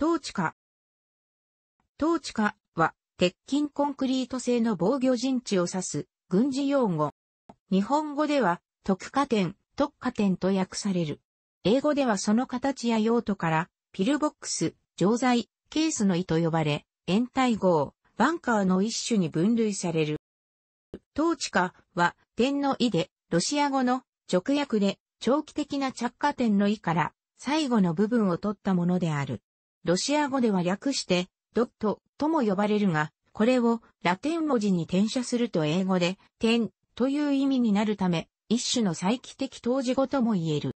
トーチカ。トーチカは、鉄筋コンクリート製の防御陣地を指す軍事用語。日本語では、特化点、特化点と訳される。英語ではその形や用途から、ピルボックス、錠剤、ケースの意と呼ばれ、延滞号、バンカーの一種に分類される。トーチカは、点の意で、ロシア語の直訳で、長期的な着火点の意から、最後の部分を取ったものである。ロシア語では略して、ドットとも呼ばれるが、これをラテン文字に転写すると英語で、点という意味になるため、一種の再帰的当時語とも言える。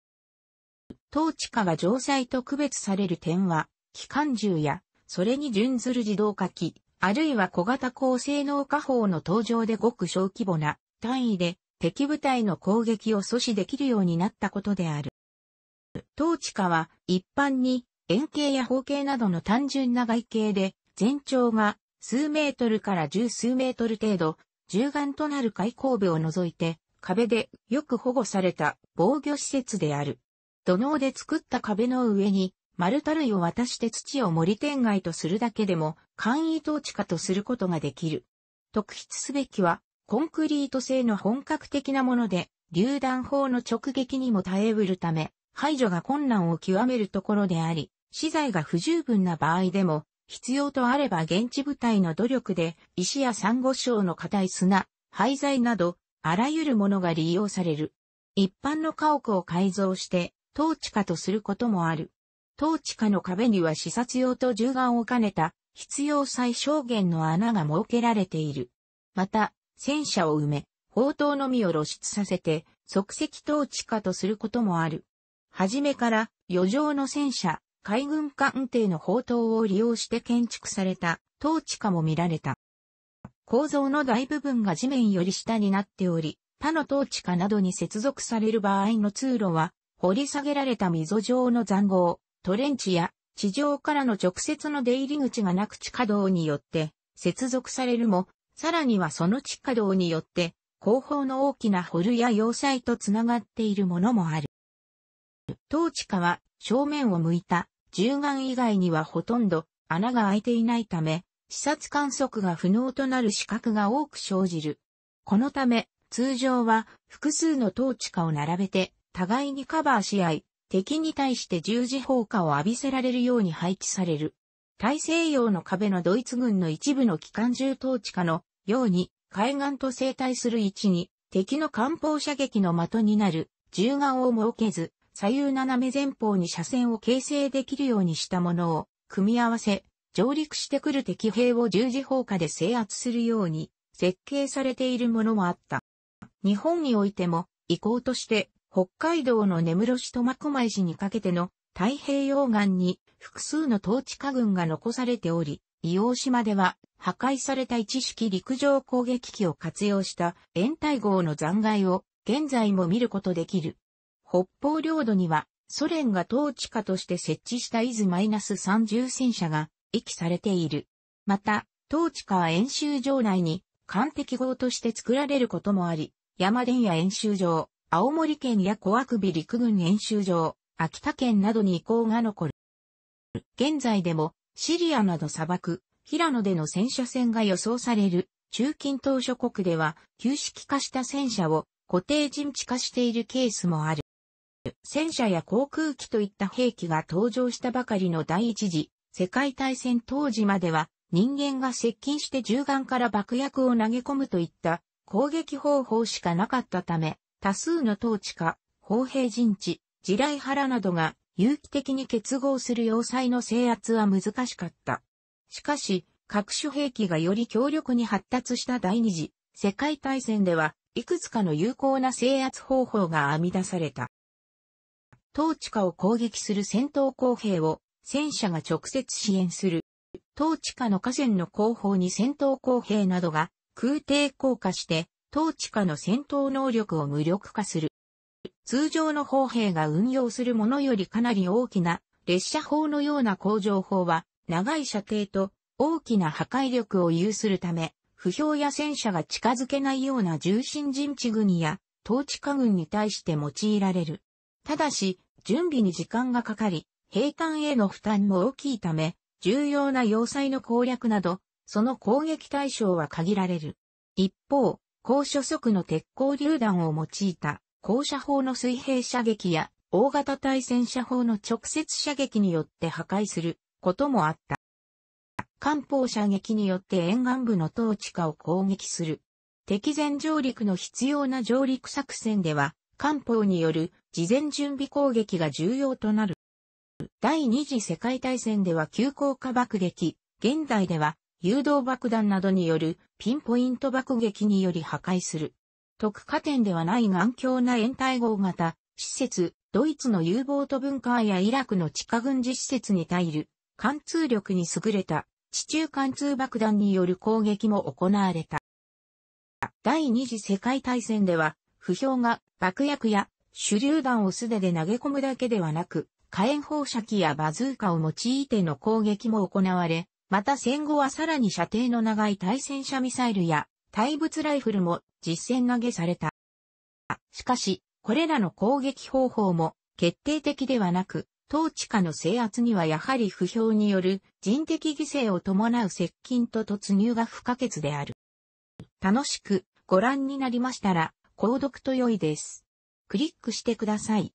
統治下が城塞と区別される点は、機関銃や、それに準ずる自動化機、あるいは小型高性能化砲の登場でごく小規模な単位で敵部隊の攻撃を阻止できるようになったことである。統治下は一般に円形や方形などの単純な外形で、全長が数メートルから十数メートル程度、銃眼となる開口部を除いて、壁でよく保護された防御施設である。土ので作った壁の上に、丸太類を渡して土を森天外とするだけでも、簡易統治下とすることができる。特筆すべきは、コンクリート製の本格的なもので、榴弾砲の直撃にも耐えうるため、排除が困難を極めるところであり、資材が不十分な場合でも、必要とあれば現地部隊の努力で、石や珊瑚礁の硬い砂、廃材など、あらゆるものが利用される。一般の家屋を改造して、統治下とすることもある。統治下の壁には視察用と銃眼を兼ねた、必要最小限の穴が設けられている。また、戦車を埋め、砲塔のみを露出させて、即席統治下とすることもある。はじめから、余剰の戦車、海軍艦艇の砲塔を利用して建築された、統治下も見られた。構造の大部分が地面より下になっており、他の統治下などに接続される場合の通路は、掘り下げられた溝状の残壕、トレンチや地上からの直接の出入り口がなく地下道によって接続されるも、さらにはその地下道によって後方の大きなホルや要塞とつながっているものもある。統治下は正面を向いた銃眼以外にはほとんど穴が開いていないため、視察観測が不能となる視覚が多く生じる。このため、通常は複数のトーチカを並べて、互いにカバーし合い、敵に対して十字砲火を浴びせられるように配置される。大西洋の壁のドイツ軍の一部の機関銃トーチカのように、海岸と整体する位置に、敵の艦砲射撃の的になる銃眼を設けず、左右斜め前方に車線を形成できるようにしたものを、組み合わせ、上陸してくる敵兵を十字砲火で制圧するように、設計されているものもあった。日本においても、移行として、北海道の根室市と真駒市にかけての太平洋岸に複数の統治家軍が残されており、伊黄島では破壊された一式陸上攻撃機を活用した延滞号の残骸を現在も見ることできる。北方領土には、ソ連が統治下として設置した伊豆 -30 戦車が、棄されている。また、統治下は演習場内に、艦敵号として作られることもあり、山田や演習場、青森県や小悪美陸軍演習場、秋田県などに移行が残る。現在でも、シリアなど砂漠、平野での戦車戦が予想される、中近東諸国では、旧式化した戦車を固定陣地化しているケースもある。戦車や航空機といった兵器が登場したばかりの第一次世界大戦当時までは人間が接近して銃眼から爆薬を投げ込むといった攻撃方法しかなかったため、多数の統治下、砲兵陣地、地雷原などが有機的に結合する要塞の制圧は難しかった。しかし、各種兵器がより強力に発達した第二次世界大戦では、いくつかの有効な制圧方法が編み出された。統治下を攻撃する戦闘公兵を戦車が直接支援する。統治下の河川の後方に戦闘公兵などが空挺降下して統治下の戦闘能力を無力化する。通常の砲兵が運用するものよりかなり大きな列車砲のような工場砲は長い射程と大きな破壊力を有するため、不評や戦車が近づけないような重心陣地軍や統治下軍に対して用いられる。ただし、準備に時間がかかり、兵艦への負担も大きいため、重要な要塞の攻略など、その攻撃対象は限られる。一方、高所速の鉄鋼榴弾を用いた、高射砲の水平射撃や、大型対戦車砲の直接射撃によって破壊することもあった。艦砲射撃によって沿岸部の統治下を攻撃する。敵前上陸の必要な上陸作戦では、艦砲による事前準備攻撃が重要となる。第二次世界大戦では急降下爆撃、現代では誘導爆弾などによるピンポイント爆撃により破壊する。特化点ではない頑強な延滞号型、施設、ドイツの U ボート文化やイラクの地下軍事施設に耐える、貫通力に優れた地中貫通爆弾による攻撃も行われた。第二次世界大戦では、不評が爆薬や手榴弾を素手で投げ込むだけではなく、火炎放射器やバズーカを用いての攻撃も行われ、また戦後はさらに射程の長い対戦車ミサイルや対物ライフルも実戦投げされた。しかし、これらの攻撃方法も決定的ではなく、統治下の制圧にはやはり不評による人的犠牲を伴う接近と突入が不可欠である。楽しくご覧になりましたら、購読と良いです。クリックしてください。